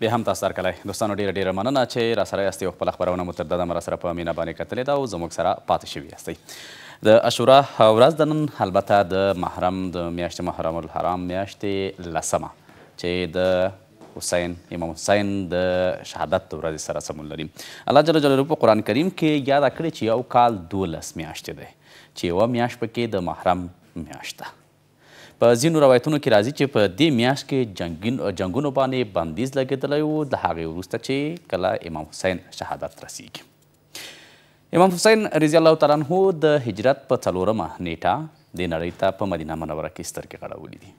بیا هم تاسو درکلی دوستانو ډیره ډیره مننه چې راسره یاستئ او خپله خپرونه مو تر دا دمه راسره په مینه باندې کتلې ده او زموږ سره پاتې شوي یاستئ د عاشورا ورځ د نن البته د محرم د میاشتې محرم الحرام میاشتې لسمه چې د حسین امام حسین د شهادت د ورځې سره سمون لري الله جل جلاله په قرآن کریم کې یاده کړې چې یو کال دولس میاشتې دی چې یوه میاشت پکې د محرم میاشت ده په ځینو روایتونو کې راځي چې په دې میاشت کې جنګونو باندې بندیز لګېدلی و د هغې وروسته چې کله امام حسین شهادت رسیږي امام حسین رضی الله تعالی عنه د هجرت په څلورمه نیټه د نړۍ ته په مدینه منوره کې سترګې غړولې دي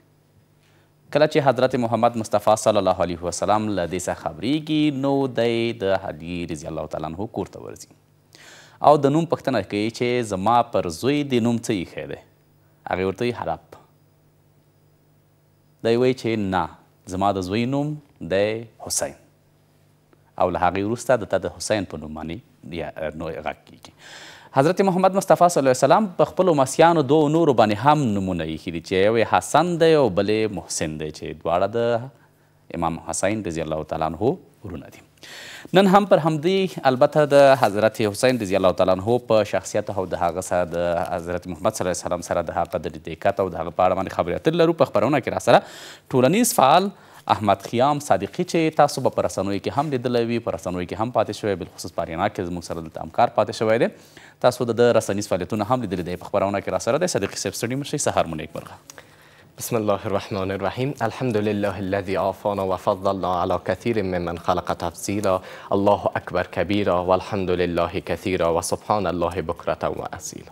کله چې حضرت محمد مصطفی صلی الله علیه وسلم له دې څخه خبریږي نو دی د علي رضی الله تعالی عنه کور ته ورځي او د نوم پوښتنه کوي چې زما پر زوی د نوم څه ایښی دی هغې ورته حلب دی وایي چې نه زما د زوی نوم دی حسین او له هغې وروسته د تا د حسین په نوم باندې نو غږ کېږي حضرت محمد مصطفی صلی الله علیه وسلم په خپلو مسیانو دوو نورو باندې هم نومونه ایښي دي چې یو یې حسن دی او بل محسن دی چې دواړه د امام حسین رضی الله تعالی عنه ورونه دي نن هم پر همدې البته د حضرت حسین رضی الله تعالی عنه په شخصیت او د هغه سره د حضرت محمد صلی الله علیه وسلم سره د هغه د دقت او د هغه په اړه باندې خبرې اترې لرو په خپرونه کې راسره ټولنیز فعال احمد خیام صادقی چې تاسو به په رسنیو کې هم لیدلی وي په رسنیو کې هم پاتې شوی بالخصوص په ارینا کې زموږ سره دلته همکار پاتې شوی دی تاسو د ده رسنیز فعالیتونه هم لیدلی دی په خپرونه کې راسره دی صادقي صاحب ستړي مه شئ سهار مو نیکمرغه بسم الله الرحمن الرحيم الحمد لله الذي عافانا وفضلنا على كثير ممن خلق تفصيلا الله أكبر كبيرا والحمد لله كثيرا وسبحان الله بكرة وأصيلا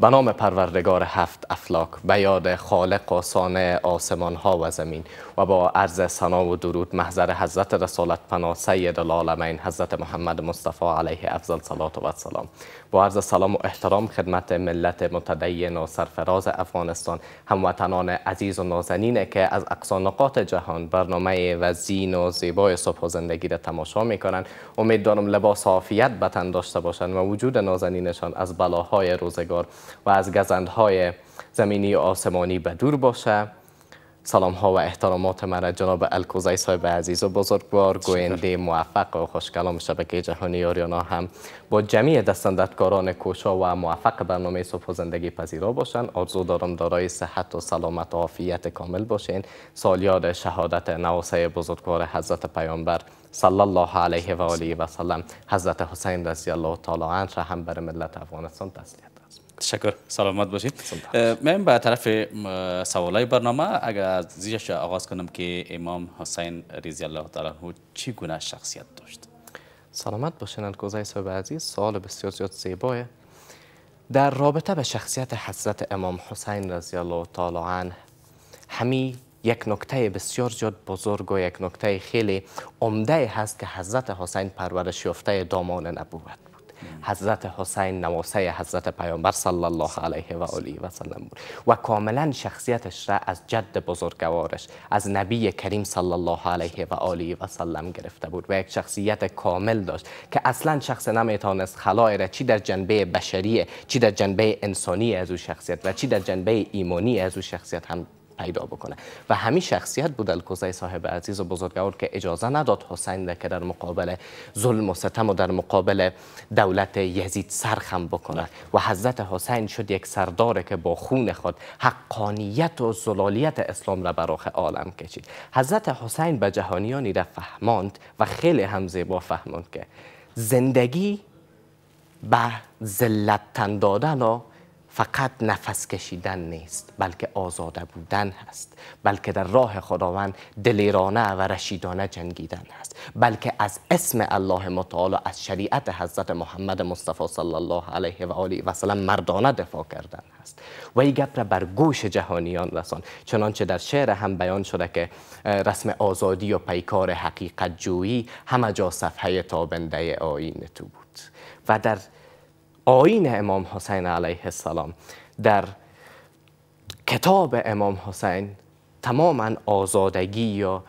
به نام پروردگار هفت افلاک به یاد خالق و سانه آسمان ها و زمین و با عرض سنا و درود محضر حضرت رسالت پناه سید العالمین حضرت محمد مصطفی علیه افضل صلات و سلام با عرض سلام و احترام خدمت ملت متدین و سرفراز افغانستان هموطنان عزیز و نازنین که از اقصا نقاط جهان برنامه وزین و زیبای صبح و زندگی را تماشا می کنند امید دارم لباس عافیت بطن داشته باشند و وجود نازنینشان از بلاهای روزگار و از گزندهای زمینی و آسمانی به دور باشه سلام ها و احترامات مرا جناب الکوزای صاحب عزیز و بزرگوار گوینده موفق و خوشکلام شبکه جهانی آریانا هم با جمعی دستندتکاران کوشا و موفق برنامه صبح و زندگی پذیرا باشند آرزو دارم دارای صحت و سلامت و عافیت کامل باشین سالیار شهادت نواسه بزرگوار حضرت پیامبر صلی الله علیه و آله و سلم حضرت حسین رضی الله تعالی عنه هم بر ملت افغانستان تسلیم تشکر سلامت باشید من به طرف سوالای برنامه اگر از آغاز کنم که امام حسین رضی الله تعالی چی گونه شخصیت داشت سلامت باشین انکوزای صاحب عزیز سوال بسیار زیاد زیبایه در رابطه به شخصیت حضرت امام حسین رضی الله تعالی عنه همی یک نکته بسیار زیاد بزرگ و یک نکته خیلی عمده هست که حضرت حسین پرورش یافته دامان نبود حضرت حسین نواسه حضرت پیامبر صلی الله علیه و آله و سلم بود و کاملا شخصیتش را از جد بزرگوارش از نبی کریم صلی الله علیه و آله و سلم گرفته بود و یک شخصیت کامل داشت که اصلا شخص نمیتونست خلای را چی در جنبه بشری چی در جنبه انسانی از او شخصیت و چی در جنبه ایمانی از او شخصیت هم پیدا بکنه و همین شخصیت بود الکوزه صاحب عزیز و بزرگوار که اجازه نداد حسین که در مقابل ظلم و ستم و در مقابل دولت یزید سرخم بکنه و حضرت حسین شد یک سرداره که با خون خود حقانیت و زلالیت اسلام را براخ عالم کشید حضرت حسین به جهانیانی را فهماند و خیلی هم زیبا فهماند که زندگی به ذلت دادن و فقط نفس کشیدن نیست بلکه آزاده بودن هست بلکه در راه خداوند دلیرانه و رشیدانه جنگیدن هست بلکه از اسم الله متعال و از شریعت حضرت محمد مصطفی صلی الله علیه و آله و سلم مردانه دفاع کردن هست و این گپ را بر گوش جهانیان رسان چنانچه در شعر هم بیان شده که رسم آزادی و پیکار حقیقت جویی همه جا صفحه تابنده آین تو بود و در آین امام حسین علیه السلام در کتاب امام حسین تماما آزادگی یا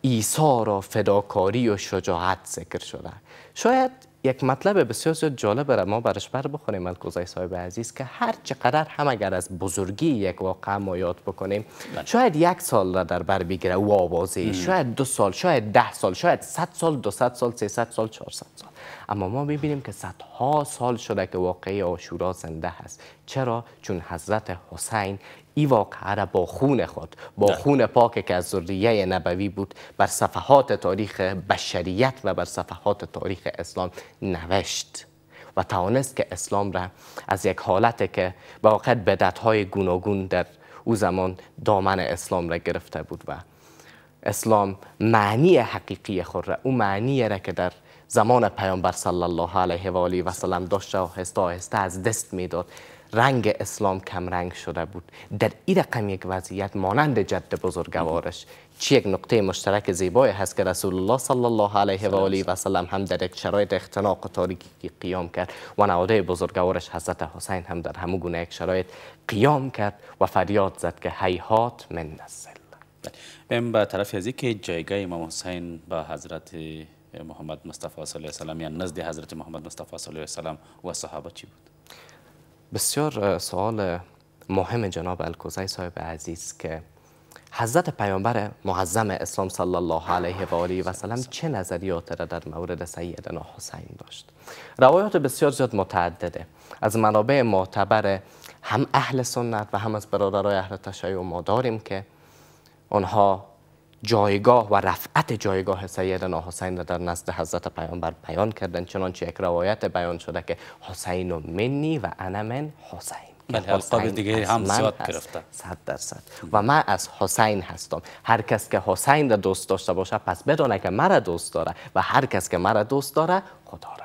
ایثار و فداکاری و شجاعت ذکر شده شاید یک مطلب بسیار زیاد جالب را ما برش بر بخونیم ملکوزای صاحب عزیز که هر چقدر هم اگر از بزرگی یک واقع ما یاد بکنیم بله. شاید یک سال را در بر بگیره و آوازه شاید دو سال شاید ده سال شاید صد سال دو سال صد سال چهار سال اما ما میبینیم که صدها سال شده که واقعی آشورا زنده هست چرا چون حضرت حسین ای واقعه را با خون خود با خون پاک که از ذریه نبوی بود بر صفحات تاریخ بشریت و بر صفحات تاریخ اسلام نوشت و توانست که اسلام را از یک حالت که به واقع های گوناگون در او زمان دامن اسلام را گرفته بود و اسلام معنی حقیقی خود را او معنی را که در زمان پیامبر صلی الله علیه و آله و سلم داشت آهسته هسته از دست میداد رنگ اسلام کم رنگ شده بود در این رقم یک وضعیت مانند جد بزرگوارش چی یک نقطه مشترک زیبایی هست که رسول الله صلی الله علیه و آله و سلم هم در یک شرایط اختناق و تاریکی قیام کرد و نواده بزرگوارش حضرت حسین هم در همون گونه یک شرایط قیام کرد و فریاد زد که حیات من نسل بیم به طرف از که جایگاه امام حسین به حضرت محمد مصطفی صلی الله علیه و نزد حضرت محمد مصطفی صلی الله علیه و و صحابه چی بود بسیار سوال مهم جناب الکوزی صاحب عزیز که حضرت پیامبر معظم اسلام صلی الله علیه و آله و سلم چه نظریات را در مورد سیدنا حسین داشت روایات بسیار زیاد متعدده از منابع معتبر هم اهل سنت و هم از برادران اهل تشیع ما داریم که آنها جایگاه و رفعت جایگاه سیدنا حسین را در نزد حضرت پیامبر بیان کردن چنانچه یک روایت بیان شده که حسین و منی و انا من حسین بله القاب دیگه هم زیاد درصد و من از حسین هستم هر کس که حسین را دوست داشته باشه پس بدانه که مرا دوست داره و هر کس که مرا دوست داره خدا را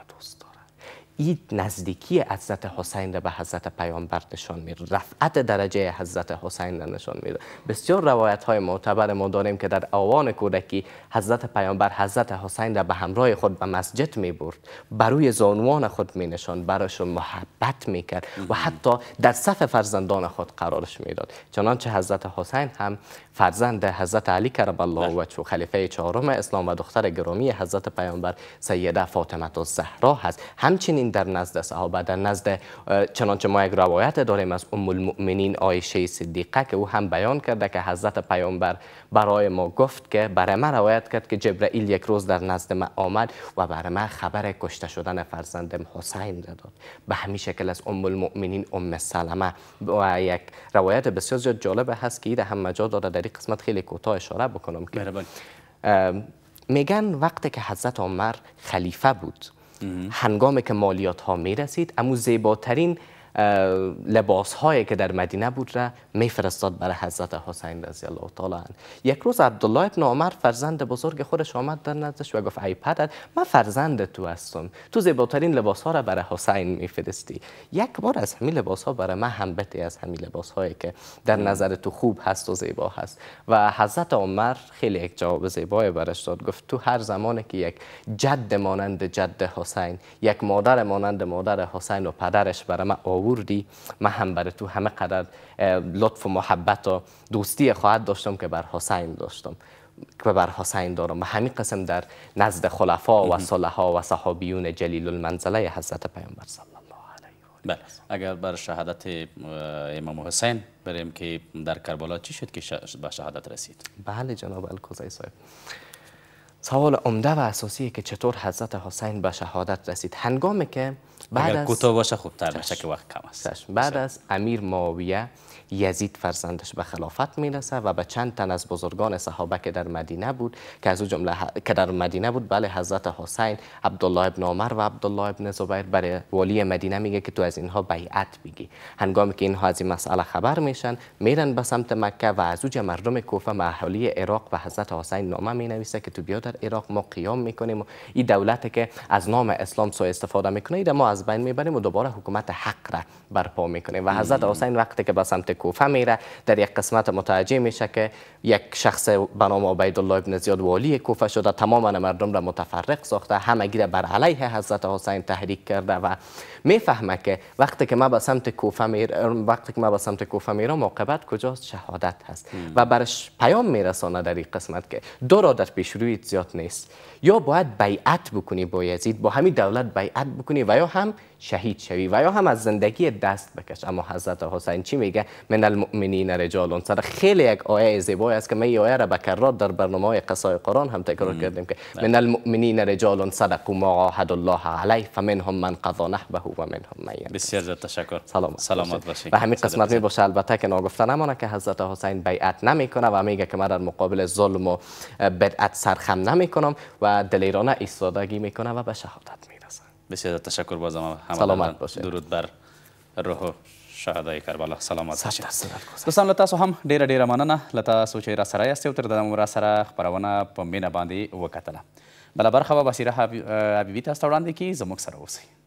این نزدیکی حضرت حسین را به حضرت پیامبر نشان میده رفعت درجه حضرت حسین را نشان میده بسیار روایت های معتبر ما داریم که در آوان کودکی حضرت پیامبر حضرت حسین را به همراه خود به مسجد می برد روی زانوان خود می نشان براش محبت می کرد و حتی در صف فرزندان خود قرارش میداد چنانچه حضرت حسین هم فرزند حضرت علی کرم الله چو بله. خلیفه چهارم اسلام و دختر گرامی حضرت پیامبر سیده فاطمه الزهرا هست همچنین در نزد صحابه در نزد چنانچه ما یک روایت داریم از ام المؤمنین عایشه صدیقه که او هم بیان کرده که حضرت پیامبر برای ما گفت که برای ما روایت کرد که جبرائیل یک روز در نزد ما آمد و برای ما خبر کشته شدن فرزندم حسین داد به همین شکل از ام المؤمنین ام سلمه و یک روایت بسیار زیاد جالب هست که هم مجا داره در قسمت خیلی کوتاه اشاره بکنم که میگن وقتی که حضرت عمر خلیفه بود هنگامی که مالیات ها میرسید رسید اما زیباترین لباس هایی که در مدینه بود را میفرستاد برای حضرت حسین رضی الله تعالی یک روز عبدالله ابن عمر فرزند بزرگ خودش آمد در نزدش و گفت ای پدر من فرزند تو هستم تو زیباترین لباس ها را برای حسین میفرستی یک بار از همین لباس ها برای من هم بتی از همین لباس هایی که در نظر تو خوب هست و زیبا هست و حضرت عمر خیلی یک جواب زیبای برش داد گفت تو هر زمانی که یک جد مانند جد حسین یک مادر مانند مادر حسین و پدرش برای من آوردی من هم برای تو همه قدر لطف و محبت و دوستی خواهد داشتم که بر حسین داشتم که بر حسین دارم و همین قسم در نزد خلفا و صلحا و صحابیون جلیل المنزله حضرت پیامبر صلی علیه و بله اگر بر شهادت امام حسین بریم که در کربلا چی شد که به شهادت رسید بله جناب الکوزی صاحب سوال عمده و اساسی که چطور حضرت حسین به شهادت رسید هنگامی که بعد کوتاه باشه باشه که بعد از امیر معاویه یزید فرزندش به خلافت میرسه و به چند تن از بزرگان صحابه که در مدینه بود که از جمله که در مدینه بود بله حضرت حسین عبدالله ابن عمر و عبدالله ابن زبیر برای والی مدینه میگه که تو از اینها بیعت بگی هنگامی که اینها از این مسئله خبر میشن میرن به سمت مکه و از اوج مردم کوفه و اهالی عراق و حضرت حسین نامه می که تو بیا در عراق ما قیام میکنیم این دولت که از نام اسلام سوء استفاده میکنه ما از بین میبریم و دوباره حکومت حق را برپا میکنیم و حضرت حسین وقتی که به سمت کوفه میره در یک قسمت متوجه میشه که یک شخص به نام عبیدالله ابن زیاد والی کوفه شده تمام مردم را متفرق ساخته همگی را بر علیه حضرت حسین تحریک کرده و میفهمه وقتی که ما به سمت کوفه میرم وقتی که ما به سمت کوفه میرم عاقبت کجاست شهادت هست و برش پیام میرسانه در این قسمت که دو را در پیش رویت زیاد نیست یا باید بیعت بکنی با یزید با همین دولت بیعت بکنی و یا هم شهید شوی و یا هم از زندگی دست بکش اما حضرت حسین چی میگه من المؤمنین رجال سر خیلی یک آیه زیبای است که من آیه را در برنامه قصای قرآن هم تکرار کردیم که بله. من المؤمنین رجال صدقوا ما عاهد الله علیه فمنهم من قضا نحبه بسیار زیاد تشکر سلامت, سلامت و همین قسمت میباشه البته که ناگفته نمانه که حضرت حسین بیعت نمیکنه و میگه که من در مقابل ظلم و بدعت سرخم نمیکنم و دلیرانه ایستادگی میکنه و به شهادت میرسه بسیار تشکر بازم سلامت باشید درود بر روح شهدای کربلا سلامت باشین دوستان لتا سو هم ډیره ډیره مننه لتا سو چې را سره یاست او تر د را سره خبرونه په مینا باندې وکټله بل برخه به بصیره حبیبی کی زموږ سره